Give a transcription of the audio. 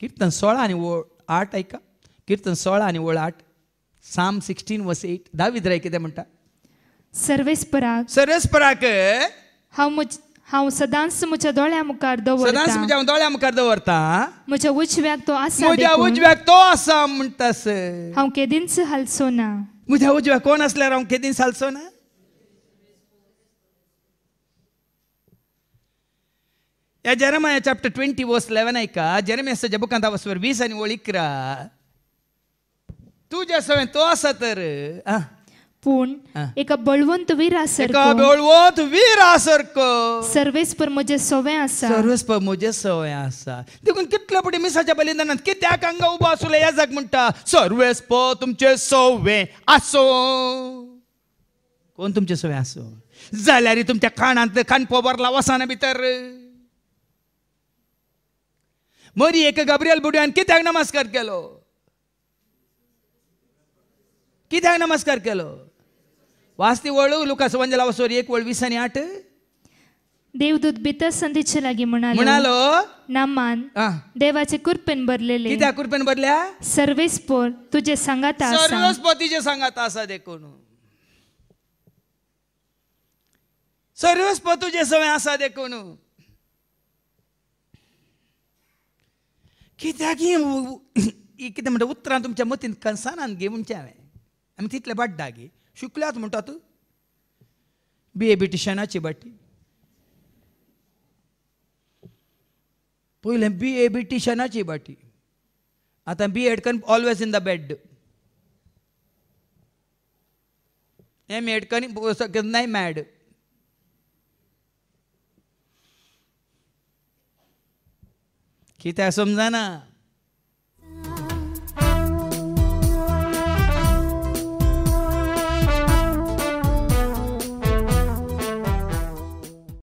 कीर्तन सोळा आणि ओळ आठ ऐका कीर्तन सोळा आणि ओळ आठ साम सिक्स्टीन वस एट दावीद राय कितें म्हणटा सर्वेस पराग सर्वेस पराग हांव म्हज हांव सदांच म्हज्या दोळ्या मुखार दवरता सदांच म्हज्या दोळ्या मुखार दवरता म्हज्या उजव्याक तो आसा म्हज्या उजव्याक तो आसा म्हणटास हांव केदींच हालसो ना म्हज्या उजव्याक कोण आसल्यार हांव केदींच हालसो ना या Jeremiah chapter twenty verse eleven ऐका जेरेमियाच्या जबुकांदा वसवर वीस आणि ओळिकरा तुझ्या सवय तो असा तर आ, पूण एका बळवंत वीर एका सारखो बेळवोत वीरा सर्वेस्पर सर्वेस पर आसा सर्वच प सवय आसा देखून कितले पटी मिसाच्या बलिदानात कित्याक हांगा उबो आसुले याजाक म्हणटा सर्वेस्प तुमचे सोवे आसो कोण तुमचे सोवे आसो जाल्यार तुमच्या कानांत खाण पोबरला वसाना भितर मरी एक गब्रियल बुडव्यान कित्याक नमस्कार केलो कित्याक नमस्कार केलो वास्ती वळू लुकास वंजला वसोर एक वळ आणि आठ देवदूत भितर लागी म्हणाले म्हणालो नामान देवाचे कुर्पेन भरलेले त्या कुर्पेन भरल्या सर्वेस पोर तुझे सांगात आसा तुझे सांगात आसा देखून सर्वेस पोर तुझे सवय आसा देखून कित्याक कितें म्हणटा उतरां तुमच्या मतीन कन्सानान घे म्हणचे हांवें आमी तितले बड्डा गे शिकल्यात म्हणटा तूं बी ए टिशनाची बाटी पयलें बी ए टिशनाची बाटी आतां बी एड कन ऑलवेज इन द बेड एम एड कन नाही मॅड kita asum sana.